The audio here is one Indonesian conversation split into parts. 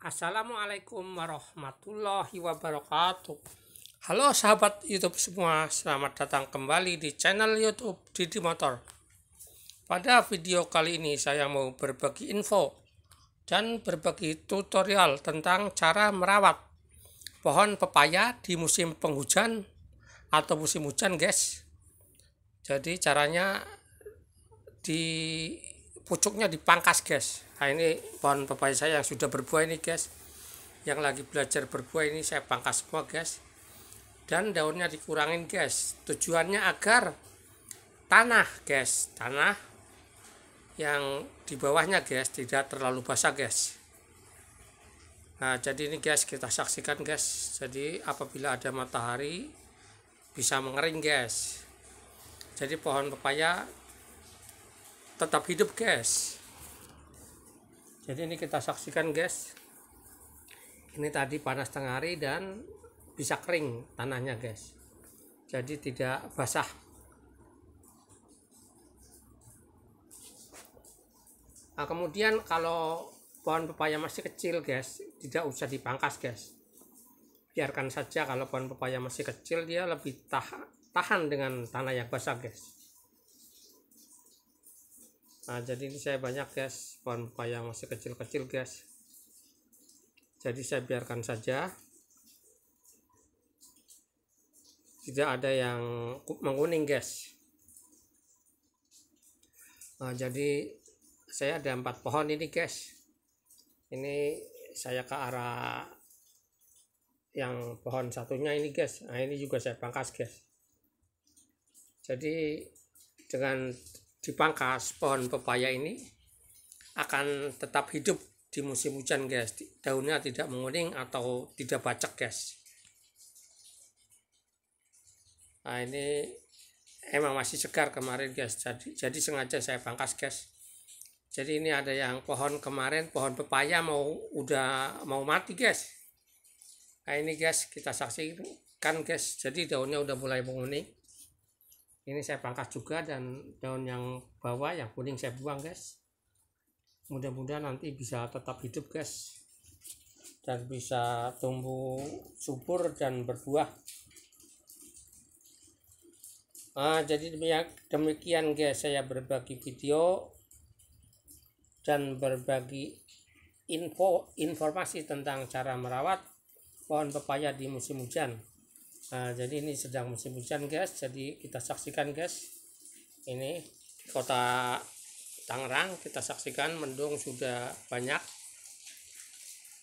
Assalamualaikum warahmatullahi wabarakatuh. Halo sahabat YouTube semua, selamat datang kembali di channel YouTube Didi Motor. Pada video kali ini saya mau berbagi info dan berbagi tutorial tentang cara merawat pohon pepaya di musim penghujan atau musim hujan, guys. Jadi caranya di pucuknya dipangkas guys nah ini pohon pepaya saya yang sudah berbuah ini guys yang lagi belajar berbuah ini saya pangkas semua guys dan daunnya dikurangin guys tujuannya agar tanah guys tanah yang di bawahnya guys tidak terlalu basah guys nah jadi ini guys kita saksikan guys jadi apabila ada matahari bisa mengering guys jadi pohon pepaya tetap hidup guys jadi ini kita saksikan guys ini tadi panas tengah hari dan bisa kering tanahnya guys jadi tidak basah nah kemudian kalau pohon pepaya masih kecil guys tidak usah dipangkas guys biarkan saja kalau pohon pepaya masih kecil dia lebih tahan dengan tanah yang basah guys nah jadi ini saya banyak guys pohon-pohon yang masih kecil-kecil guys jadi saya biarkan saja tidak ada yang menguning guys nah jadi saya ada empat pohon ini guys ini saya ke arah yang pohon satunya ini guys nah ini juga saya pangkas guys jadi dengan dipangkas pohon pepaya ini akan tetap hidup di musim hujan guys daunnya tidak menguning atau tidak bacak guys nah ini emang masih segar kemarin guys jadi jadi sengaja saya pangkas guys jadi ini ada yang pohon kemarin pohon pepaya mau udah mau mati guys nah ini guys kita saksikan guys jadi daunnya udah mulai menguning ini saya pangkas juga dan daun yang bawah yang kuning saya buang guys mudah-mudahan nanti bisa tetap hidup guys dan bisa tumbuh subur dan berbuah nah, jadi demikian guys saya berbagi video dan berbagi info informasi tentang cara merawat pohon pepaya di musim hujan Nah, jadi ini sedang musim hujan, guys. Jadi kita saksikan, guys. Ini kota Tangerang kita saksikan mendung sudah banyak.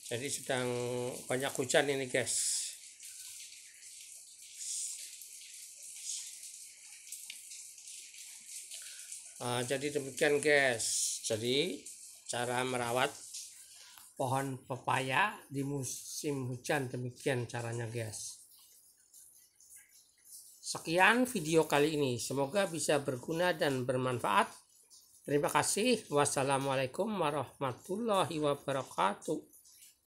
Jadi sedang banyak hujan ini, guys. Nah, jadi demikian, guys. Jadi cara merawat pohon pepaya di musim hujan demikian caranya guys Sekian video kali ini, semoga bisa berguna dan bermanfaat. Terima kasih. Wassalamualaikum warahmatullahi wabarakatuh.